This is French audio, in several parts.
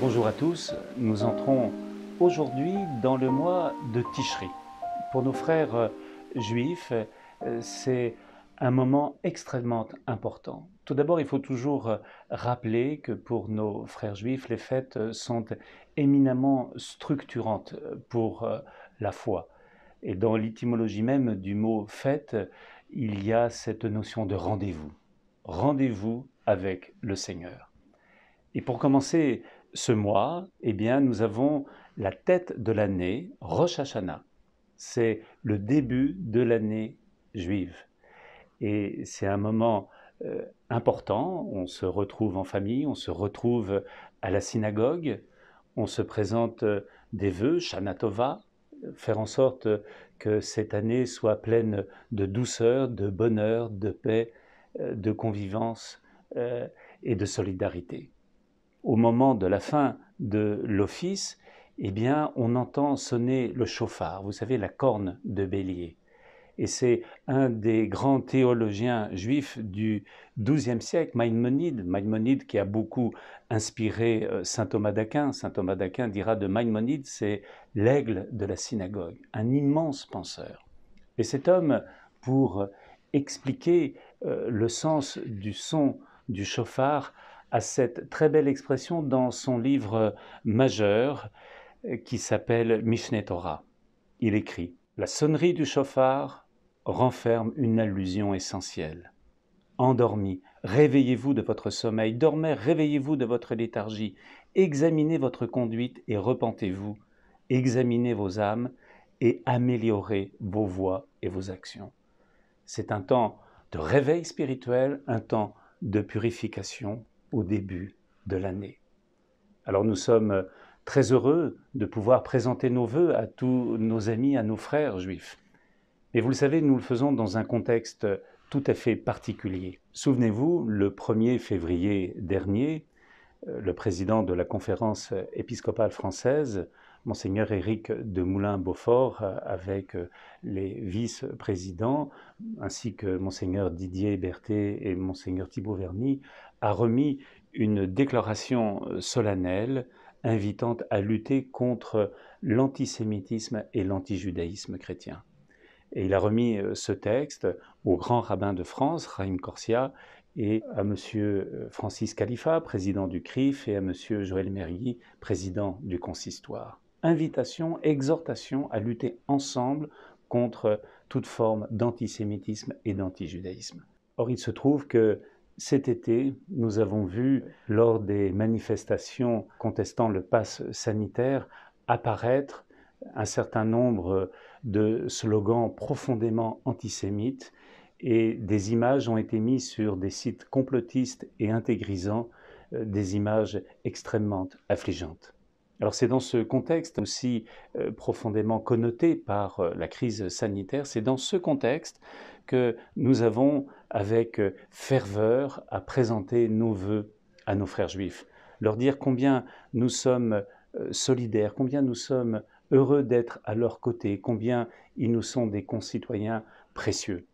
Bonjour à tous, nous entrons aujourd'hui dans le mois de Tishri. Pour nos frères euh, juifs, euh, c'est un moment extrêmement important. Tout d'abord, il faut toujours euh, rappeler que pour nos frères juifs, les fêtes sont éminemment structurantes pour la foi. Et dans l'étymologie même du mot fête, il y a cette notion de rendez-vous. Rendez-vous avec le Seigneur. Et pour commencer ce mois, eh bien, nous avons la tête de l'année, Rosh Hashanah. C'est le début de l'année juive. Et c'est un moment euh, important. On se retrouve en famille, on se retrouve à la synagogue, on se présente euh, des vœux, Shana Tova, faire en sorte que cette année soit pleine de douceur, de bonheur, de paix, euh, de convivance et de solidarité au moment de la fin de l'office, eh bien, on entend sonner le chauffard, vous savez, la corne de bélier. Et c'est un des grands théologiens juifs du XIIe siècle, Maïmonide, Maïmonide qui a beaucoup inspiré euh, saint Thomas d'Aquin. Saint Thomas d'Aquin dira de Maïmonide, c'est l'aigle de la synagogue, un immense penseur. Et cet homme, pour expliquer euh, le sens du son du chauffard, à cette très belle expression dans son livre majeur euh, qui s'appelle Mishneh Torah. Il écrit La sonnerie du chauffard renferme une allusion essentielle. Endormis, réveillez-vous de votre sommeil, dormez, réveillez-vous de votre léthargie, examinez votre conduite et repentez-vous, examinez vos âmes et améliorez vos voies et vos actions. C'est un temps de réveil spirituel, un temps de purification au début de l'année. Alors nous sommes très heureux de pouvoir présenter nos voeux à tous nos amis, à nos frères juifs. Mais vous le savez, nous le faisons dans un contexte tout à fait particulier. Souvenez-vous, le 1er février dernier, euh, le président de la conférence épiscopale française monseigneur Éric de Moulin-Beaufort euh, avec euh, les vice-présidents, ainsi que monseigneur Didier Berthet et monseigneur Thibault Verny, a remis une déclaration euh, solennelle invitant à lutter contre l'antisémitisme et l'antijudaïsme chrétien. Et il a remis ce texte au grand rabbin de France, Raïm Corsia, et à M. Francis Khalifa, président du CRIF, et à M. Joël Mergui, président du consistoire invitation, exhortation à lutter ensemble contre toute forme d'antisémitisme et d'antijudaïsme. Or, il se trouve que cet été, nous avons vu, lors des manifestations contestant le pass sanitaire, apparaître un certain nombre de slogans profondément antisémites et des images ont été mises sur des sites complotistes et intégrisants, euh, des images extrêmement affligeantes. Alors c'est dans ce contexte aussi euh, profondément connoté par euh, la crise sanitaire, c'est dans ce contexte que nous avons avec euh, ferveur à présenter nos voeux à nos frères juifs, leur dire combien nous sommes solidaires, combien nous sommes heureux d'être à leur côté, combien ils nous sont des concitoyens précieux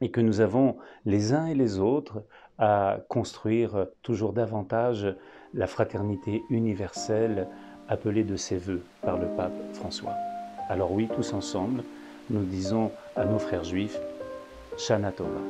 et que nous avons les uns et les autres à construire toujours davantage la fraternité universelle appelée de ses voeux par le pape François. Alors oui, tous ensemble, nous disons à nos frères juifs, Shana Tova.